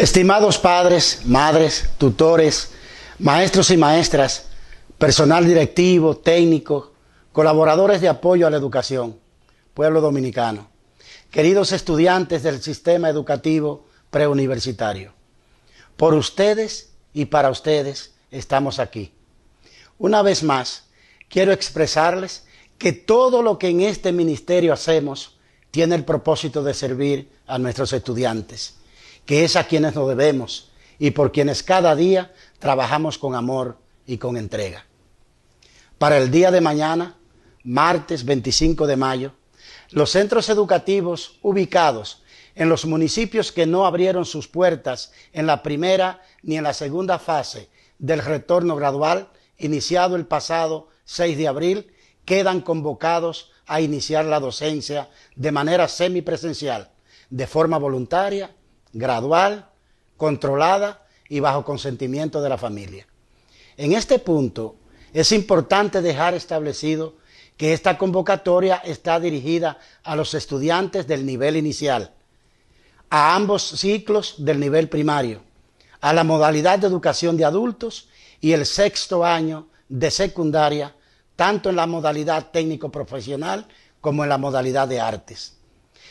Estimados padres, madres, tutores, maestros y maestras, personal directivo, técnico, colaboradores de apoyo a la educación, pueblo dominicano, queridos estudiantes del sistema educativo preuniversitario, por ustedes y para ustedes estamos aquí. Una vez más, quiero expresarles que todo lo que en este ministerio hacemos tiene el propósito de servir a nuestros estudiantes que es a quienes nos debemos y por quienes cada día trabajamos con amor y con entrega. Para el día de mañana, martes 25 de mayo, los centros educativos ubicados en los municipios que no abrieron sus puertas en la primera ni en la segunda fase del retorno gradual iniciado el pasado 6 de abril, quedan convocados a iniciar la docencia de manera semipresencial, de forma voluntaria gradual, controlada y bajo consentimiento de la familia. En este punto, es importante dejar establecido que esta convocatoria está dirigida a los estudiantes del nivel inicial, a ambos ciclos del nivel primario, a la modalidad de educación de adultos y el sexto año de secundaria, tanto en la modalidad técnico-profesional como en la modalidad de artes.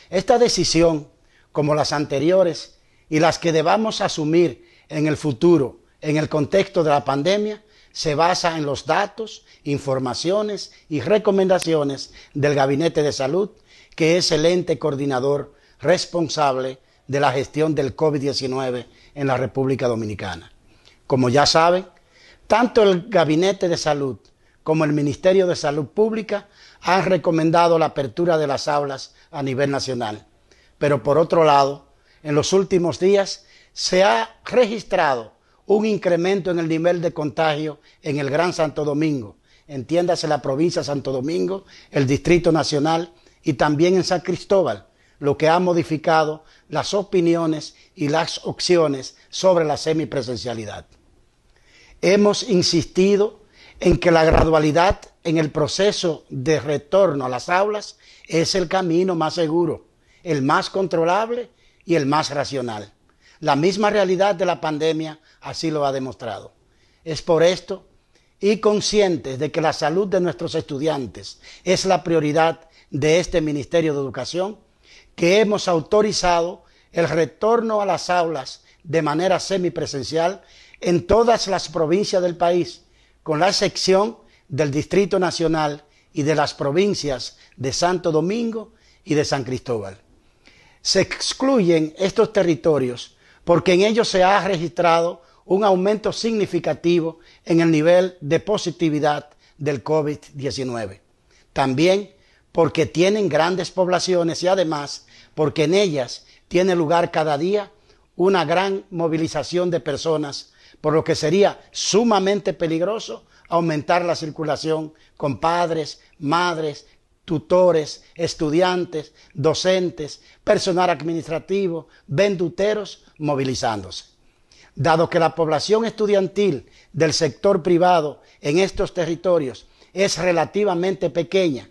Esta decisión, como las anteriores, y las que debamos asumir en el futuro en el contexto de la pandemia se basa en los datos, informaciones y recomendaciones del Gabinete de Salud, que es el ente coordinador responsable de la gestión del COVID-19 en la República Dominicana. Como ya saben, tanto el Gabinete de Salud como el Ministerio de Salud Pública han recomendado la apertura de las aulas a nivel nacional. Pero por otro lado, en los últimos días se ha registrado un incremento en el nivel de contagio en el Gran Santo Domingo, entiéndase la provincia de Santo Domingo, el Distrito Nacional y también en San Cristóbal, lo que ha modificado las opiniones y las opciones sobre la semipresencialidad. Hemos insistido en que la gradualidad en el proceso de retorno a las aulas es el camino más seguro, el más controlable y el más racional. La misma realidad de la pandemia así lo ha demostrado. Es por esto y conscientes de que la salud de nuestros estudiantes es la prioridad de este Ministerio de Educación, que hemos autorizado el retorno a las aulas de manera semipresencial en todas las provincias del país, con la excepción del Distrito Nacional y de las provincias de Santo Domingo y de San Cristóbal se excluyen estos territorios porque en ellos se ha registrado un aumento significativo en el nivel de positividad del COVID-19. También porque tienen grandes poblaciones y además porque en ellas tiene lugar cada día una gran movilización de personas, por lo que sería sumamente peligroso aumentar la circulación con padres, madres, tutores, estudiantes, docentes, personal administrativo, venduteros, movilizándose. Dado que la población estudiantil del sector privado en estos territorios es relativamente pequeña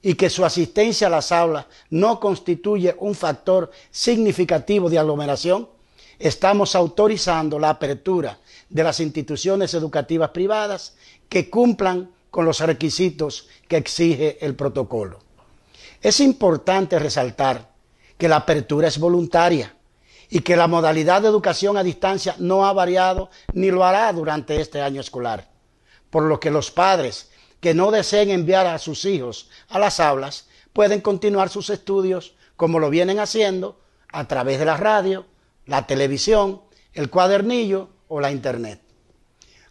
y que su asistencia a las aulas no constituye un factor significativo de aglomeración, estamos autorizando la apertura de las instituciones educativas privadas que cumplan con los requisitos que exige el protocolo. Es importante resaltar que la apertura es voluntaria y que la modalidad de educación a distancia no ha variado ni lo hará durante este año escolar, por lo que los padres que no deseen enviar a sus hijos a las aulas pueden continuar sus estudios como lo vienen haciendo a través de la radio, la televisión, el cuadernillo o la internet.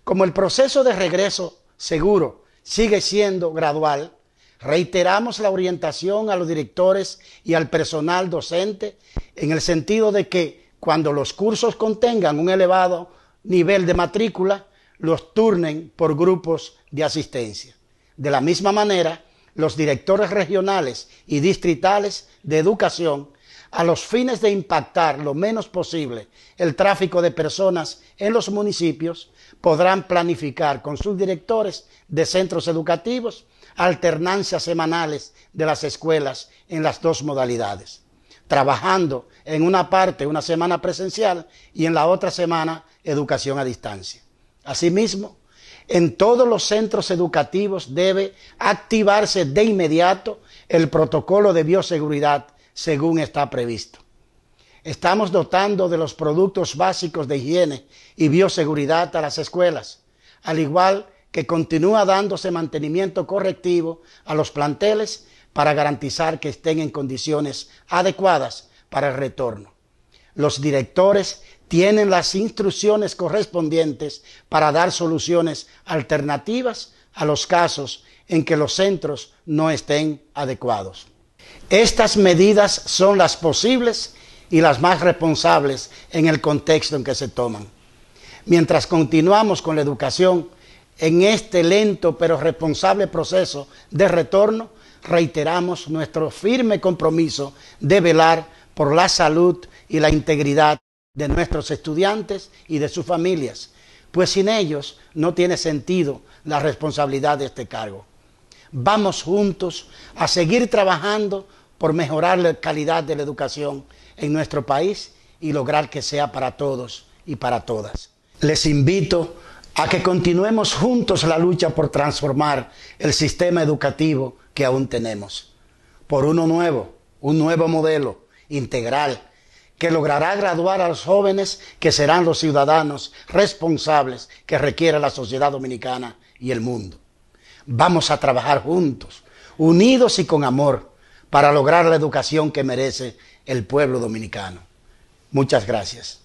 Como el proceso de regreso seguro sigue siendo gradual, reiteramos la orientación a los directores y al personal docente en el sentido de que cuando los cursos contengan un elevado nivel de matrícula, los turnen por grupos de asistencia. De la misma manera, los directores regionales y distritales de educación a los fines de impactar lo menos posible el tráfico de personas en los municipios, podrán planificar con sus directores de centros educativos alternancias semanales de las escuelas en las dos modalidades, trabajando en una parte una semana presencial y en la otra semana educación a distancia. Asimismo, en todos los centros educativos debe activarse de inmediato el protocolo de bioseguridad según está previsto. Estamos dotando de los productos básicos de higiene y bioseguridad a las escuelas, al igual que continúa dándose mantenimiento correctivo a los planteles para garantizar que estén en condiciones adecuadas para el retorno. Los directores tienen las instrucciones correspondientes para dar soluciones alternativas a los casos en que los centros no estén adecuados. Estas medidas son las posibles y las más responsables en el contexto en que se toman. Mientras continuamos con la educación en este lento pero responsable proceso de retorno, reiteramos nuestro firme compromiso de velar por la salud y la integridad de nuestros estudiantes y de sus familias, pues sin ellos no tiene sentido la responsabilidad de este cargo vamos juntos a seguir trabajando por mejorar la calidad de la educación en nuestro país y lograr que sea para todos y para todas. Les invito a que continuemos juntos la lucha por transformar el sistema educativo que aún tenemos, por uno nuevo, un nuevo modelo integral que logrará graduar a los jóvenes que serán los ciudadanos responsables que requiere la sociedad dominicana y el mundo vamos a trabajar juntos, unidos y con amor, para lograr la educación que merece el pueblo dominicano. Muchas gracias.